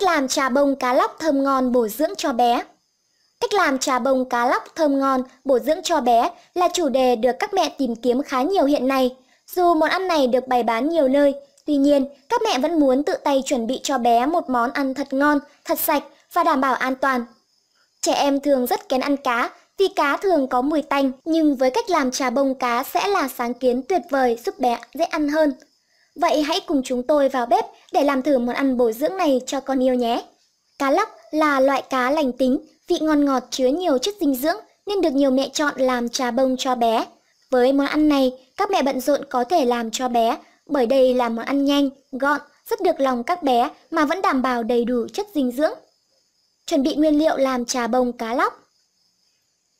Cách làm trà bông cá lóc thơm ngon bổ dưỡng cho bé Cách làm trà bông cá lóc thơm ngon bổ dưỡng cho bé là chủ đề được các mẹ tìm kiếm khá nhiều hiện nay. Dù món ăn này được bày bán nhiều nơi, tuy nhiên các mẹ vẫn muốn tự tay chuẩn bị cho bé một món ăn thật ngon, thật sạch và đảm bảo an toàn. Trẻ em thường rất kén ăn cá vì cá thường có mùi tanh, nhưng với cách làm trà bông cá sẽ là sáng kiến tuyệt vời giúp bé dễ ăn hơn. Vậy hãy cùng chúng tôi vào bếp để làm thử món ăn bổ dưỡng này cho con yêu nhé. Cá lóc là loại cá lành tính, vị ngon ngọt chứa nhiều chất dinh dưỡng nên được nhiều mẹ chọn làm trà bông cho bé. Với món ăn này, các mẹ bận rộn có thể làm cho bé bởi đây là món ăn nhanh, gọn, rất được lòng các bé mà vẫn đảm bảo đầy đủ chất dinh dưỡng. Chuẩn bị nguyên liệu làm trà bông cá lóc.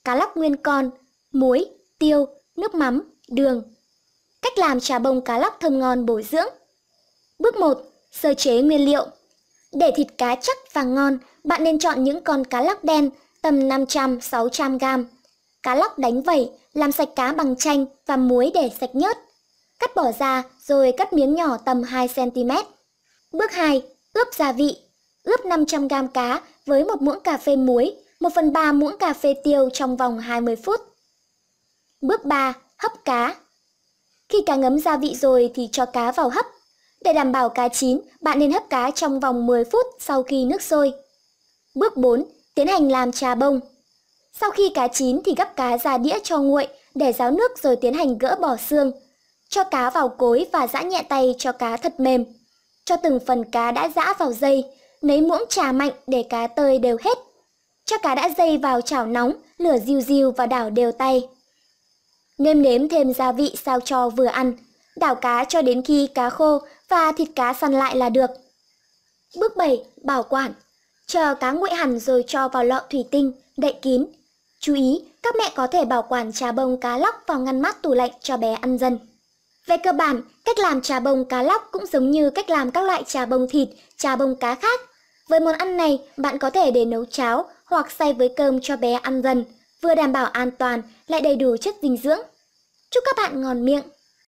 Cá lóc nguyên con, muối, tiêu, nước mắm, đường, Cách làm trà bông cá lóc thơm ngon bổ dưỡng. Bước 1. Sơ chế nguyên liệu. Để thịt cá chắc và ngon, bạn nên chọn những con cá lóc đen tầm 500-600 gram. Cá lóc đánh vẩy, làm sạch cá bằng chanh và muối để sạch nhớt. Cắt bỏ ra rồi cắt miếng nhỏ tầm 2cm. Bước 2. Ướp gia vị. Ướp 500 gram cá với một muỗng cà phê muối, 1 phần 3 muỗng cà phê tiêu trong vòng 20 phút. Bước 3. Hấp cá khi cá ngấm gia vị rồi thì cho cá vào hấp. Để đảm bảo cá chín, bạn nên hấp cá trong vòng 10 phút sau khi nước sôi. Bước 4. Tiến hành làm trà bông. Sau khi cá chín thì gấp cá ra đĩa cho nguội để ráo nước rồi tiến hành gỡ bỏ xương. Cho cá vào cối và giã nhẹ tay cho cá thật mềm. Cho từng phần cá đã giã vào dây, lấy muỗng trà mạnh để cá tơi đều hết. Cho cá đã dây vào chảo nóng, lửa diu diu và đảo đều tay nêm nếm thêm gia vị sao cho vừa ăn, đảo cá cho đến khi cá khô và thịt cá săn lại là được. Bước 7. Bảo quản Chờ cá nguội hẳn rồi cho vào lọ thủy tinh, đậy kín. Chú ý, các mẹ có thể bảo quản trà bông cá lóc vào ngăn mát tủ lạnh cho bé ăn dần. Về cơ bản, cách làm trà bông cá lóc cũng giống như cách làm các loại trà bông thịt, trà bông cá khác. Với món ăn này, bạn có thể để nấu cháo hoặc xay với cơm cho bé ăn dần vừa đảm bảo an toàn lại đầy đủ chất dinh dưỡng. Chúc các bạn ngon miệng!